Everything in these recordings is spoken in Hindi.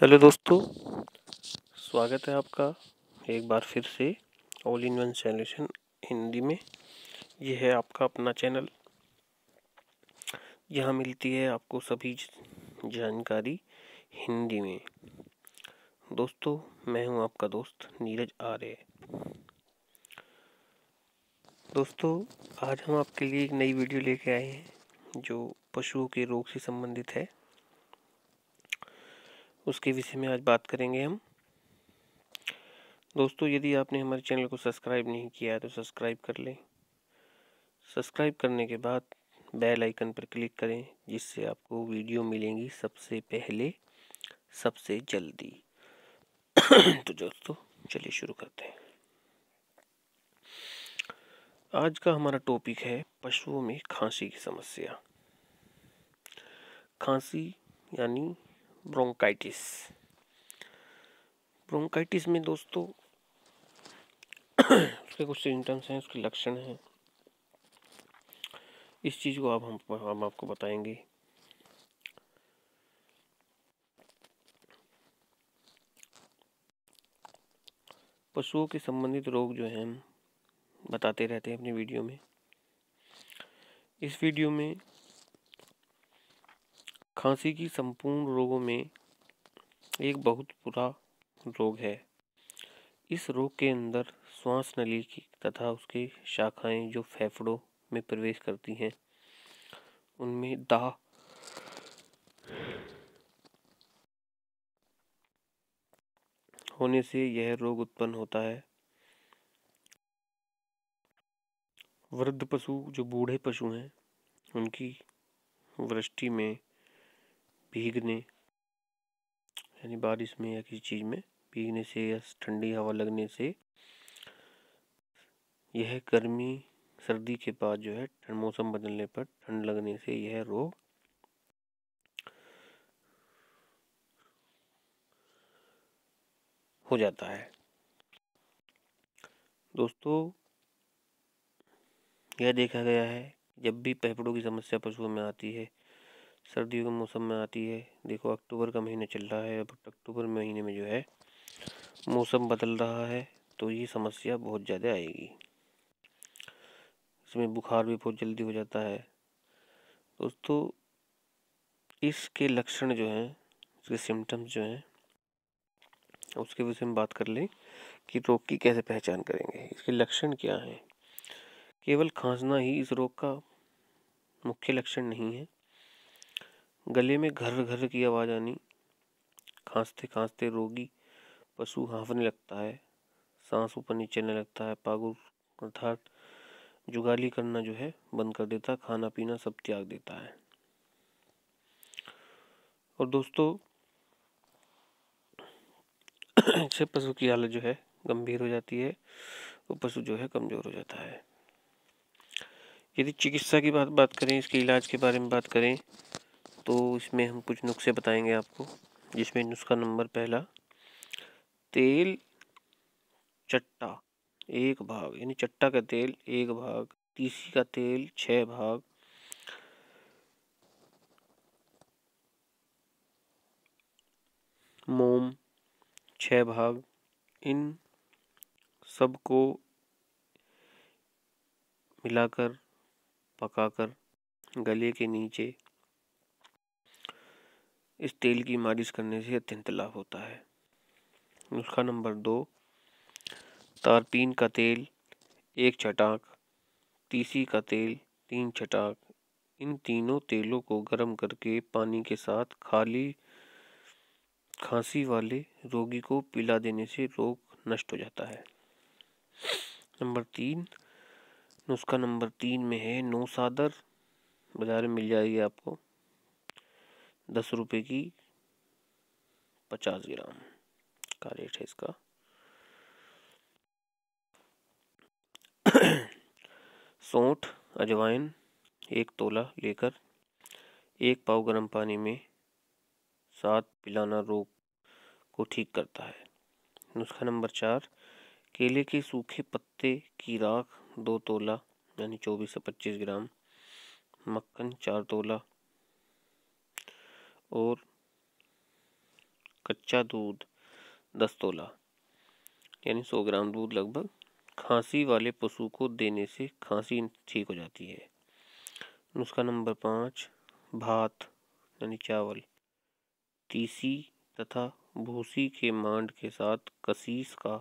हेलो दोस्तों स्वागत है आपका एक बार फिर से all in one solution Hindi में ये है आपका अपना चैनल यहाँ मिलती है आपको सभी जानकारी हिंदी में दोस्तों मैं हूँ आपका दोस्त नीरज आर्य दोस्तों आज हम आपके लिए एक नई वीडियो लेके आए हैं जो पशुओं के रोग से संबंधित है उसके विषय में आज बात करेंगे हम दोस्तों यदि आपने हमारे चैनल को सब्सक्राइब नहीं किया है तो सब्सक्राइब कर लें सब्सक्राइब करने के बाद बेल आइकन पर क्लिक करें जिससे आपको वीडियो मिलेंगी सबसे पहले सबसे जल्दी तो दोस्तों चलिए शुरू करते हैं आज का हमारा टॉपिक है पशुओं में खांसी की समस्या खांसी यानी ब्रोंकाइटिस ब्रोंकाइटिस में दोस्तों उसके कुछ सिम्टम्स हैं उसके लक्षण हैं इस चीज़ को अब हम हम आपको बताएंगे पशुओं के संबंधित रोग जो हैं हम बताते रहते हैं अपनी वीडियो में इस वीडियो में खांसी की संपूर्ण रोगों में एक बहुत बुरा रोग है इस रोग के अंदर श्वास नली की तथा उसकी शाखाएं जो फेफड़ों में प्रवेश करती हैं उनमें दाह होने से यह रोग उत्पन्न होता है वृद्ध पशु जो बूढ़े पशु हैं उनकी वृष्टि में भीगने यानी बारिश में या किसी चीज़ में भीगने से या ठंडी हवा लगने से यह गर्मी सर्दी के बाद जो है ठंड मौसम बदलने पर ठंड लगने से यह रोग हो जाता है दोस्तों यह देखा गया है जब भी पेपड़ों की समस्या पशुओं में आती है सर्दियों के मौसम में आती है देखो अक्टूबर का महीना चल रहा है अब अक्टूबर महीने में जो है मौसम बदल रहा है तो ये समस्या बहुत ज़्यादा आएगी इसमें बुखार भी बहुत जल्दी हो जाता है दोस्तों इसके लक्षण जो हैं इसके सिम्टम्स जो हैं उसके विषय में बात कर लें कि रोग की कैसे पहचान करेंगे इसके लक्षण क्या हैं केवल खांसना ही इस रोग का मुख्य लक्षण नहीं है गले में घर घर की आवाज़ आनी खांसते खांसते रोगी पशु हाँफने लगता है सांस ऊपर नीचे चलने लगता है पागुर अर्थात जुगाली करना जो है बंद कर देता है खाना पीना सब त्याग देता है और दोस्तों से पशु की हालत जो है गंभीर हो जाती है वो तो पशु जो है कमज़ोर हो जाता है यदि चिकित्सा की बात बात करें इसके इलाज के बारे में बात करें तो इसमें हम कुछ नुस्खे बताएंगे आपको जिसमें नुस्खा नंबर पहला तेल चट्टा एक भाग यानी चट्टा का तेल एक भाग तीसी का तेल छः भाग मोम छः भाग इन सबको मिलाकर पकाकर गले के नीचे इस तेल की मालिश करने से अत्यंत लाभ होता है नुस्खा नंबर दो तारपीन का तेल एक चटाक तीसी का तेल तीन चटाक इन तीनों तेलों को गर्म करके पानी के साथ खाली खांसी वाले रोगी को पिला देने से रोग नष्ट हो जाता है नंबर तीन नुस्खा नंबर तीन में है सादर बाज़ार में मिल जाएगी आपको दस रुपये की पचास ग्राम का रेट है इसका सौठ अजवाइन एक तोला लेकर एक पाव गर्म पानी में सात पिलाना रोग को ठीक करता है नुस्खा नंबर चार केले के सूखे पत्ते की राख दो तोला यानी चौबीस से पच्चीस ग्राम मक्खन चार तोला और कच्चा दूध दस तोला यानी सौ ग्राम दूध लगभग खांसी वाले पशु को देने से खांसी ठीक हो जाती है नुस्खा नंबर पाँच भात यानी चावल तीसी तथा भूसी के मांड के साथ कसीस का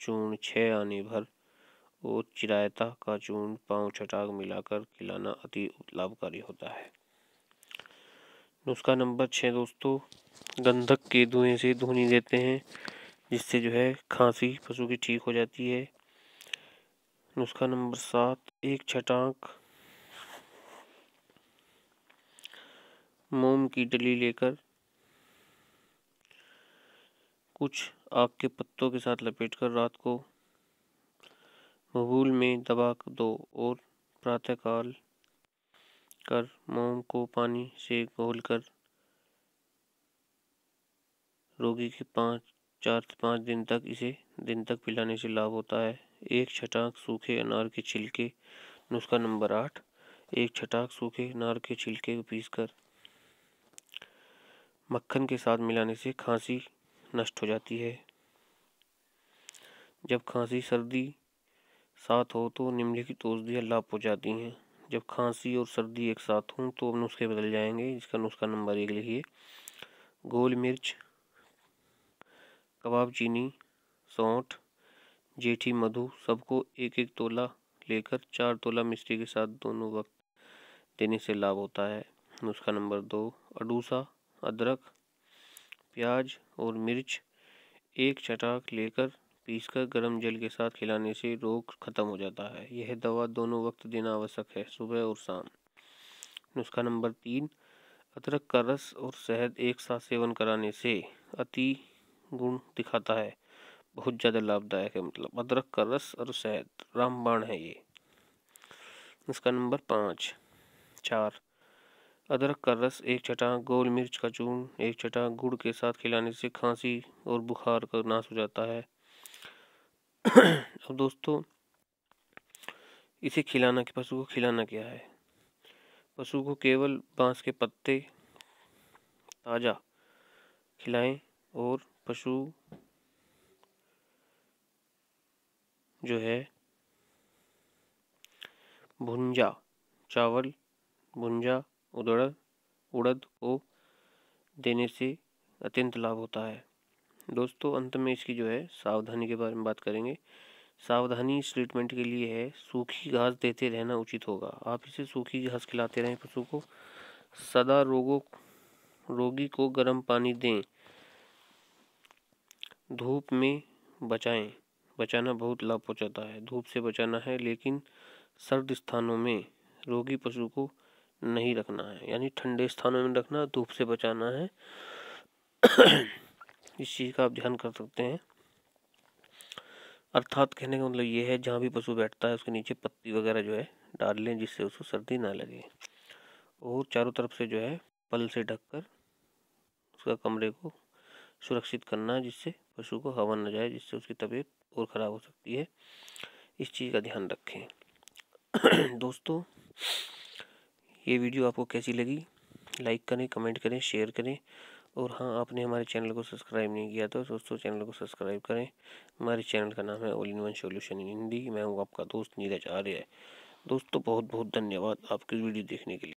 चूर्ण छः आने भर और चिरायता का चूर्ण पाँव छटाक मिलाकर खिलाना अति लाभकारी होता है नुस्खा नंबर छः दोस्तों गंधक के धुएँ से धुनी देते हैं जिससे जो है खांसी पशु की ठीक हो जाती है नुस्खा नंबर सात एक छटाक मोम की डली लेकर कुछ आग के पत्तों के साथ लपेटकर रात को मबूल में दबा दो और प्रातःकाल कर मोम को पानी से घोलकर रोगी के पाँच चार से पाँच दिन तक इसे दिन तक पिलाने से लाभ होता है एक छटाक सूखे अनार के छिलके नुस्खा नंबर आठ एक छटाक सूखे अनार के छिलके को पीस कर मक्खन के साथ मिलाने से खांसी नष्ट हो जाती है जब खांसी सर्दी साथ हो तो निम्नलिखित औषधियाँ लाभ पहुँचाती हैं जब खांसी और सर्दी एक साथ हों तो अब नुस्खे बदल जाएंगे इसका नुस्खा नंबर एक लिखिए गोल मिर्च कबाब चीनी सौंठ जेठी मधु सबको एक एक तोला लेकर चार तोला मिश्री के साथ दोनों वक्त देने से लाभ होता है नुस्खा नंबर दो अडूसा अदरक प्याज और मिर्च एक चटाक लेकर पीसकर गर्म जल के साथ खिलाने से रोग ख़त्म हो जाता है यह दवा दोनों वक्त देना आवश्यक है सुबह और शाम नुस्खा नंबर तीन अदरक का रस और शहद एक साथ सेवन कराने से अति गुण दिखाता है बहुत ज़्यादा लाभदायक है मतलब अदरक का रस और शहद रामबाण है ये नुस्खा नंबर पाँच चार अदरक का रस एक चटा गोल मिर्च का चूर्ण एक चटा गुड़ के साथ खिलाने से खांसी और बुखार का नाश हो जाता है अब दोस्तों इसे खिलाना कि पशु को खिलाना क्या है पशु को केवल बांस के पत्ते ताज़ा खिलाएं और पशु जो है भुंजा चावल भुंजा उदड़ उड़द को देने से अत्यंत लाभ होता है दोस्तों अंत में इसकी जो है सावधानी के बारे में बात करेंगे सावधानी इस ट्रीटमेंट के लिए है सूखी घास देते रहना उचित होगा आप इसे सूखी घास खिलाते रहें पशु को सदा रोगों रोगी को गर्म पानी दें धूप में बचाएं बचाना बहुत लाभ पहुँचाता है धूप से बचाना है लेकिन सर्द स्थानों में रोगी पशु को नहीं रखना है यानी ठंडे स्थानों में रखना धूप से बचाना है इस चीज़ का आप ध्यान कर सकते हैं अर्थात कहने का मतलब ये है जहाँ भी पशु बैठता है उसके नीचे पत्ती वगैरह जो है डाल लें जिससे उसको सर्दी ना लगे और चारों तरफ से जो है पल से ढककर उसका कमरे को सुरक्षित करना जिससे पशु को हवा न जाए जिससे उसकी तबीयत और ख़राब हो सकती है इस चीज़ का ध्यान रखें दोस्तों ये वीडियो आपको कैसी लगी लाइक करें कमेंट करें शेयर करें और हाँ आपने हमारे चैनल को सब्सक्राइब नहीं किया तो दोस्तों चैनल को सब्सक्राइब करें हमारे चैनल का नाम है all in one solution in Hindi मैं हूँ आपका दोस्त नीरज आर्य दोस्तों बहुत बहुत धन्यवाद आपकी वीडियो देखने के लिए